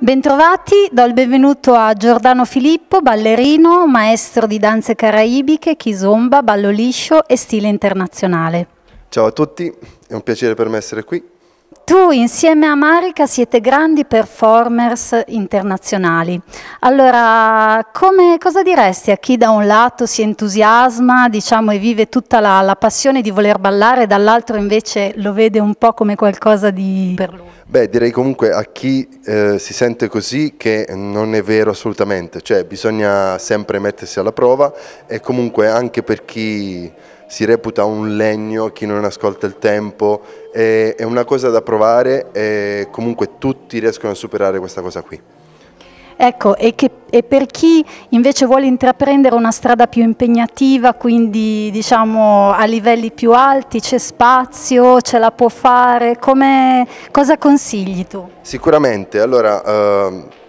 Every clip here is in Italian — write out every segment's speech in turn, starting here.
Bentrovati, do il benvenuto a Giordano Filippo, ballerino, maestro di danze caraibiche, chisomba, ballo liscio e stile internazionale. Ciao a tutti, è un piacere per me essere qui tu insieme a Marica siete grandi performers internazionali. Allora, come, cosa diresti a chi da un lato si entusiasma diciamo, e vive tutta la, la passione di voler ballare, dall'altro invece lo vede un po' come qualcosa di per lui? Beh, direi comunque a chi eh, si sente così che non è vero assolutamente, cioè bisogna sempre mettersi alla prova e comunque anche per chi si reputa un legno, chi non ascolta il tempo, è, è una cosa da provare provare e comunque tutti riescono a superare questa cosa qui. Ecco, e, che, e, per chi invece vuole intraprendere una strada più impegnativa, quindi diciamo a livelli più alti, c'è spazio, ce la può fare, come, cosa consigli tu? Sicuramente, allora... Eh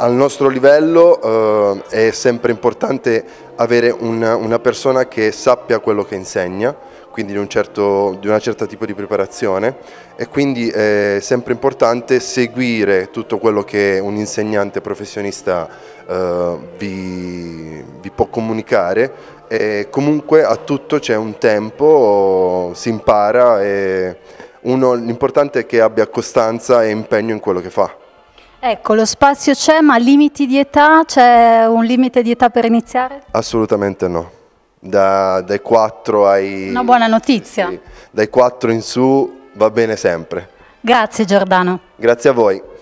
al nostro livello eh, è sempre importante avere una, una, persona che sappia quello che insegna, quindi di un certo di una certa tipo di preparazione e quindi è sempre importante seguire tutto quello che un insegnante professionista eh, vi, vi può comunicare e comunque a tutto c'è un tempo, si impara e l'importante è che abbia costanza e impegno in quello che fa. Ecco, lo spazio c'è, ma limiti di età? C'è un limite di età per iniziare? Assolutamente no. Da, dai 4 ai... Una buona notizia. Sì, dai 4 in su va bene sempre. Grazie Giordano. Grazie a voi.